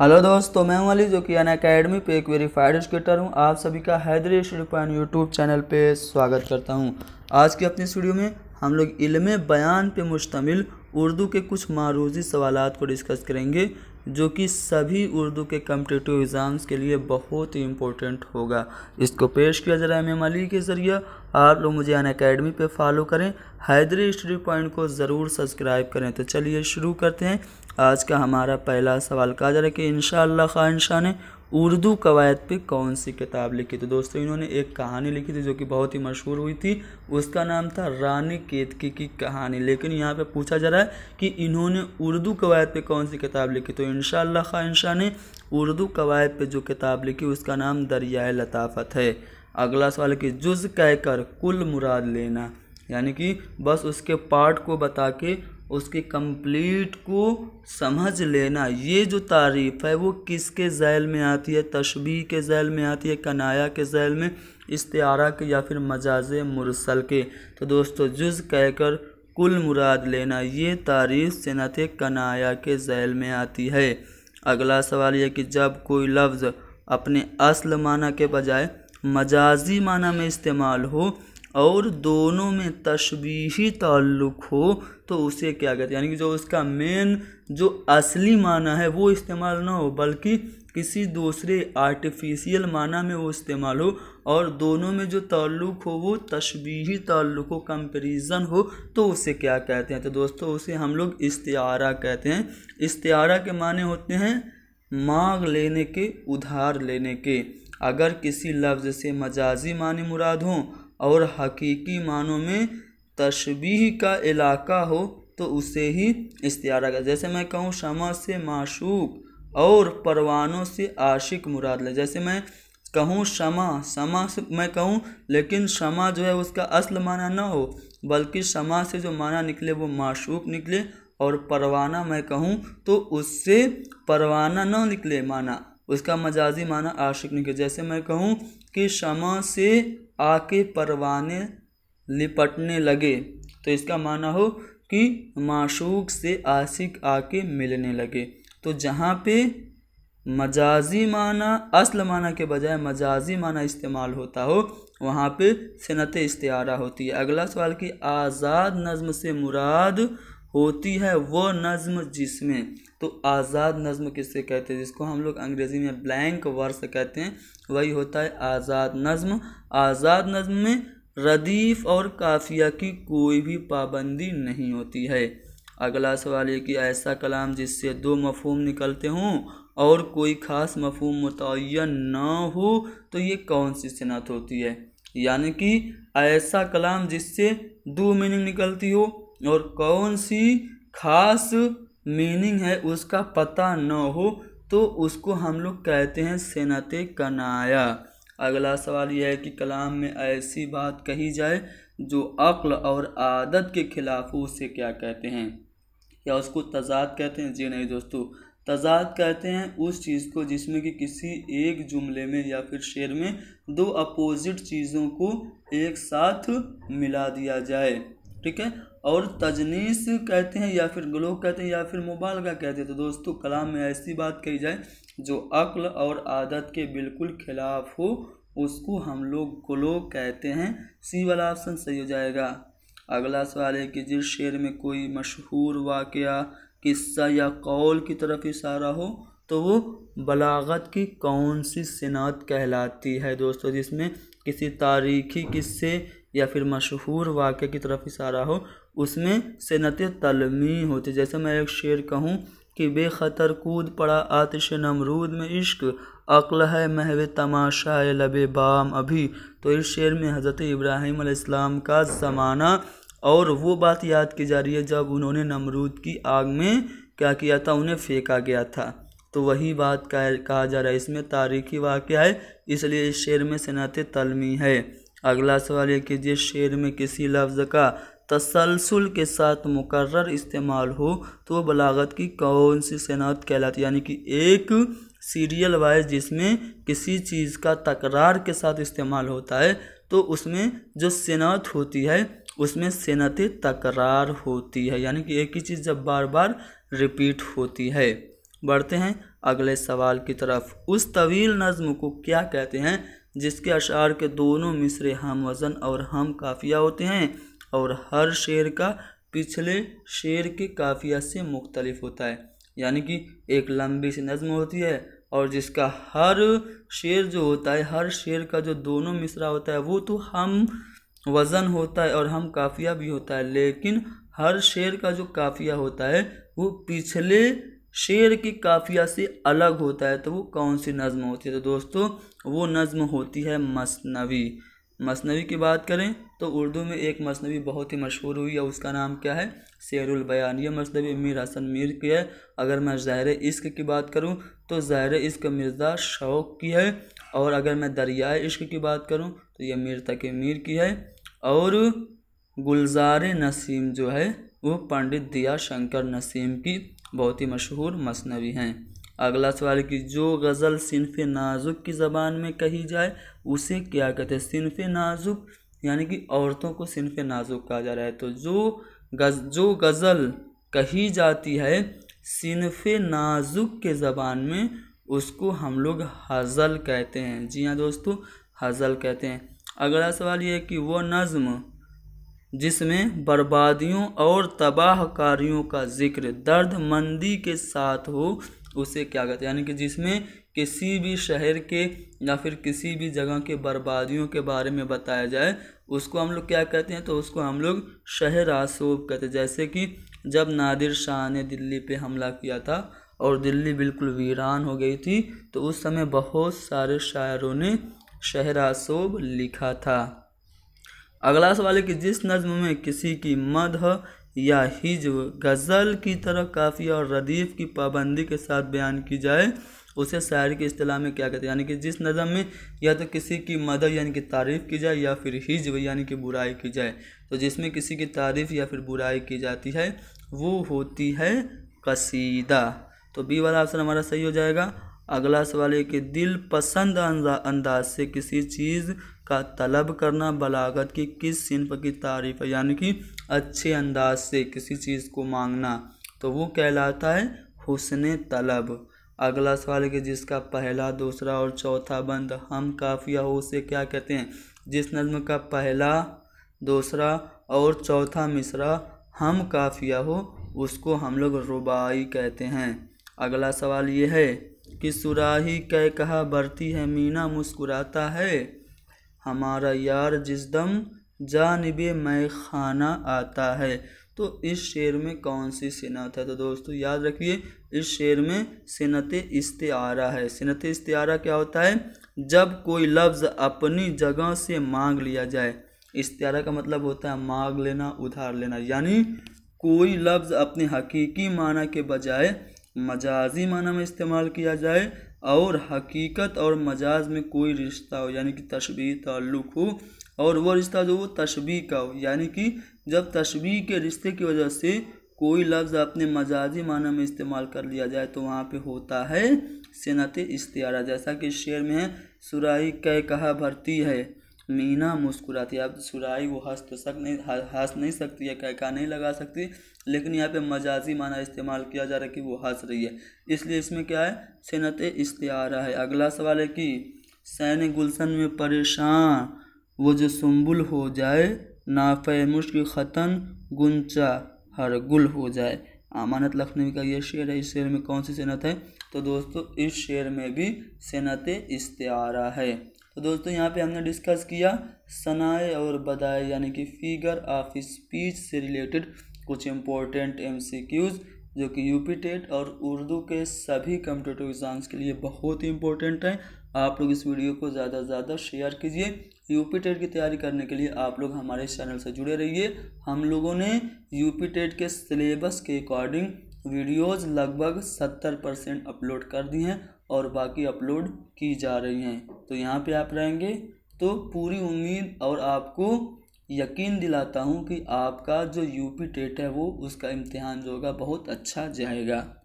hello दोस्तों मैं हूं अली जो कि अन अकेडमी पे एक वेरीफाइड एजुकेटर हूं आप सभी का हैदरी स्टूडियो यूट्यूब चैनल पे स्वागत करता हूं आज की अपनी स्टूडियो में हम लोग इल्म बयान पे मुश्तमिल उर्दू के कुछ मारूजी सवाल को डिस्कस करेंगे जो कि सभी उर्दू के कम्पटेटिव एग्ज़ाम्स के लिए बहुत ही इम्पोर्टेंट होगा इसको पेश किया जा रहा है एम अली के ज़रिए आप लोग मुझे अन अकेडमी पर फॉलो करें हैदरी स्टडी पॉइंट को ज़रूर सब्सक्राइब करें तो चलिए शुरू करते हैं आज का हमारा पहला सवाल कहा जा रहा है कि इन खान शाह ने उर्दू कवायद पे कौन सी किताब लिखी थी तो दोस्तों इन्होंने एक कहानी लिखी थी जो कि बहुत ही मशहूर हुई थी उसका नाम था रानी केतकी की कहानी लेकिन यहाँ पे पूछा जा रहा है कि इन्होंने उर्दू कवायद पे कौन सी किताब लिखी तो इन खान शाह ने उर्दू कवायद पे जो किताब लिखी उसका नाम दरियाए लताफत है अगला सवाल कि जुज कहकर कुल मुराद लेना यानी कि बस उसके पार्ट को बता के उसकी कंप्लीट को समझ लेना ये जो तारीफ़ है वो किसके जैल में आती है तशबी के जैल में आती है कनाया के जैल में इस्तारा के या फिर मजाज मुरसल के तो दोस्तों जुज़ कहकर कुल मुराद लेना ये तारीफ सनत कनाया के जैल में आती है अगला सवाल यह कि जब कोई लफ्ज़ अपने असल माना के बजाय मजाजी माना में इस्तेमाल हो और दोनों में तशबीही ताल्लुक़ हो तो उसे क्या कहते हैं यानी कि जो उसका मेन जो असली माना है वो इस्तेमाल ना हो बल्कि किसी दूसरे आर्टिफिशियल माना में वो इस्तेमाल हो और दोनों में जो ताल्लुक़ हो वो तशबीही ताल्लुक़ हो कंपेरिजन हो तो उसे क्या कहते हैं तो दोस्तों उसे हम लोग इस्तारा कहते हैं इस्तारा के माने होते हैं मांग लेने के उधार लेने के अगर किसी लफ्ज़ से मजाजी माने मुराद हों और हकीकी मानों में तशबी का इलाका हो तो उसे ही इस्तारा कर जैसे मैं कहूँ शमा से माशूक और परवानों से आशिक मुराद ले जैसे मैं कहूँ शमा शमा से मैं कहूँ लेकिन शमा जो है उसका असल माना ना हो बल्कि शमा से जो माना निकले वो माशूक निकले और परवाना मैं कहूँ तो उससे परवाना ना निकले माना उसका मजाजी माना आशिक निकले जैसे मैं कहूँ कि शमा से आके परवाने लिपटने लगे तो इसका माना हो कि माशूक से आशिक आके मिलने लगे तो जहाँ पे मजाजी माना असल माना के बजाय मजाजी माना इस्तेमाल होता हो वहाँ पे सनत इश्तारा होती है अगला सवाल कि आज़ाद नज़म से मुराद होती है वो नज़म जिसमें तो आज़ाद नज़म किसे कहते हैं जिसको हम लोग अंग्रेज़ी में ब्लैंक वर्स कहते हैं वही होता है आज़ाद नज़म आज़ाद नज़म में रदीफ़ और काफिया की कोई भी पाबंदी नहीं होती है अगला सवाल ये कि ऐसा कलाम जिससे दो मफहम निकलते हों और कोई ख़ास मफहम मुतन ना हो तो ये कौन सी सनत होती है यानी कि ऐसा कलाम जिससे दो मीनिंग निकलती हो और कौन सी खास मीनिंग है उसका पता न हो तो उसको हम लोग कहते हैं सेनत कनाया अगला सवाल यह है कि कलाम में ऐसी बात कही जाए जो अक्ल और आदत के खिलाफ हो उसे क्या कहते हैं या उसको तजाद कहते हैं जी नहीं दोस्तों तजाद कहते हैं उस चीज़ को जिसमें कि किसी एक जुमले में या फिर शेर में दो अपोजिट चीज़ों को एक साथ मिला दिया जाए ठीक है और तजनीस कहते हैं या फिर ग्लोक कहते हैं या फिर मोबाइल का कहते हैं तो दोस्तों कलाम में ऐसी बात कही जाए जो अक्ल और आदत के बिल्कुल खिलाफ हो उसको हम लोग ग्लो कहते हैं सी वाला ऑप्शन सही हो जाएगा अगला सवाल है कि जिस शेर में कोई मशहूर वाक़ किस्सा या कौल की तरफ इशारा हो तो वो बलागत की कौन सी सनात कहलाती है दोस्तों जिसमें किसी तारीखी किस्से या फिर मशहूर वाक्य की तरफ इशारा हो उसमें सनत तलमी होती जैसे मैं एक शेर कहूँ कि बेखतर कूद पड़ा आतिश नमरूद में इश्क अक्ल है महव तमाशा लब बाम अभी तो इस शेर में हज़रत इब्राहिम अलैहिस्सलाम का ज़माना और वो बात याद की जा रही है जब उन्होंने नमरूद की आग में क्या किया था उन्हें फेंका गया था तो वही बात कहा जा रहा है इसमें तारीखी वाक़ है इसलिए इस शेर में सनत तलमी है अगला सवाल ये कीजिए शेर में किसी लफ्ज़ का तसलसल के साथ मुकर्र इस्तेमाल हो तो बलागत की कौन सी सनात कहलाती यानी कि एक सीरियल वाइज जिसमें किसी चीज़ का तकरार के साथ इस्तेमाल होता है तो उसमें जो सनात होती है उसमें सनत तकरार होती है यानी कि एक ही चीज़ जब बार बार रिपीट होती है बढ़ते हैं अगले सवाल की तरफ उस तवील नज़म को क्या कहते हैं जिसके अशार के दोनों मिसरे हम वज़न और हम काफिया होते हैं और हर शेर का पिछले शेर के काफिया से मुख्तलिफ होता है यानी कि एक लंबी सी नज़म होती है और जिसका हर शेर जो होता है हर शेर का जो दोनों मिसरा होता है वो तो हम वज़न होता है और हम काफिया भी होता है लेकिन हर शेर का जो काफिया होता है वो पिछले शेर के काफिया से अलग होता है तो वो कौन सी नज़म होती है तो दोस्तों वो नज़म होती है मसनवी मसनवी की बात करें तो उर्दू में एक मसनवी बहुत ही मशहूर हुई है उसका नाम क्या है शेरुल बयान ये मसनवी मीर हसन मीर की है अगर मैं ज़ाहिर इश्क की बात करूँ तो ज़ाहिर इश्क मिर्ज़ा शौक की है और अगर मैं दरियाए इश्क की बात करूँ तो यह मीर तक मीर की है और गुलजार नसीम जो है वो पंडित दिया शंकर नसीम की बहुत ही मशहूर मसनवी हैं अगला सवाल कि जो गज़ल सिनफ नाजुक की ज़बान में कही जाए उसे क्या कहते हैं सिनफ नाजुक यानी कि औरतों को सिनफ नाजुक कहा जा रहा है तो जो गज जो गज़ल कही जाती है सिनफ नाजुक के ज़बान में उसको हम लोग हज़ल कहते हैं जी हाँ दोस्तों हज़ल कहते हैं अगला सवाल ये है कि वो नज़म जिसमें बर्बादियों और तबाहकारियों का जिक्र दर्द मंदी के साथ हो उसे क्या कहते हैं यानी कि जिसमें किसी भी शहर के या फिर किसी भी जगह के बर्बादियों के बारे में बताया जाए उसको हम लोग क्या कहते हैं तो उसको हम लोग शहर आसोब कहते हैं जैसे कि जब नादिर शाह ने दिल्ली पे हमला किया था और दिल्ली बिल्कुल वीरान हो गई थी तो उस समय बहुत सारे शायरों ने शहर आसोब लिखा था अगला सवाल है कि जिस नज़म में किसी की मद या हिज गज़ल की तरह काफ़ी और रदीफ़ की पाबंदी के साथ बयान की जाए उसे शायर की अतलाह में क्या कहते हैं यानी कि जिस नज़म में या तो किसी की मदद यानी कि तारीफ़ की जाए या फिर हिजब यानी कि बुराई की जाए तो जिसमें किसी की तारीफ़ या फिर बुराई की जाती है वो होती है कसीदा तो बी वाला ऑप्शन हमारा सही हो जाएगा अगला सवाल है कि दिल पसंद अंदाज से किसी चीज़ का तलब करना बलागत की किस सिंफ की तारीफ है यानी कि अच्छे अंदाज से किसी चीज़ को मांगना तो वो कहलाता है हुसन तलब अगला सवाल है जिसका पहला दूसरा और चौथा बंद हम काफिया हो उसे क्या कहते हैं जिस नज्म का पहला दूसरा और चौथा मिसरा हम काफिया हो उसको हम लोग रुबाई कहते हैं अगला सवाल ये है कि सुराही कह कहा बढ़ती है मीना मुस्कुराता है हमारा यार जिस दम जानब मैं खाना आता है तो इस शेर में कौन सी सिनत है तो दोस्तों याद रखिए इस शेर में सिनत इस्तारा है सिनत इस्तारा क्या होता है जब कोई लफ्ज़ अपनी जगह से मांग लिया जाए इस्तारा का मतलब होता है मांग लेना उधार लेना यानी कोई लफ्ज़ अपने हकीकी माना के बजाय मजाजी माना में इस्तेमाल किया जाए और हकीकत और मजाज में कोई रिश्ता हो यानी कि तशबी ताल्लुक़ हो और वो रिश्ता जो वो तशबी का हो यानी कि जब तशबी के रिश्ते की वजह से कोई लफ्ज़ अपने मजाजी माना में इस्तेमाल कर लिया जाए तो वहाँ पे होता है सनत इश्तारा जैसा कि शेर में है सुराही कह कहा भरती है मीना मुस्कुराती अब सुराही वो हंस तो सक नहीं हंस नहीं सकती है कहका नहीं लगा सकती लेकिन यहाँ पे मजाजी माना इस्तेमाल किया जा रहा है कि वो हंस रही है इसलिए इसमें क्या है सनत इश्तारा है अगला सवाल है कि सैन गुलशन में परेशान वो जो सुम्बुल हो जाए नाफ़ मुश्क ख़तन गुंचा हर गुल हो जाए अमानत लखनवी का ये शेर है इस शेर में कौन सी सनत है तो दोस्तों इस शेर में भी सनत इस्तारा है तो दोस्तों यहाँ पे हमने डिस्कस किया सनाए और बदाए यानी कि फिगर ऑफ स्पीच से रिलेटेड कुछ इम्पोर्टेंट एम जो कि यूपी टेट और उर्दू के सभी कम्पिटेटिव एग्ज़ाम्स के लिए बहुत ही इंपॉर्टेंट हैं आप लोग इस वीडियो को ज़्यादा से ज़्यादा शेयर कीजिए यूपी टेट की तैयारी करने के लिए आप लोग हमारे चैनल से जुड़े रहिए हम लोगों ने यूपी टेट के सिलेबस के अकॉर्डिंग वीडियोस लगभग सत्तर परसेंट अपलोड कर दी हैं और बाकी अपलोड की जा रही हैं तो यहाँ पे आप रहेंगे तो पूरी उम्मीद और आपको यकीन दिलाता हूँ कि आपका जो यूपी टेट है वो उसका इम्तहान जो होगा बहुत अच्छा जाएगा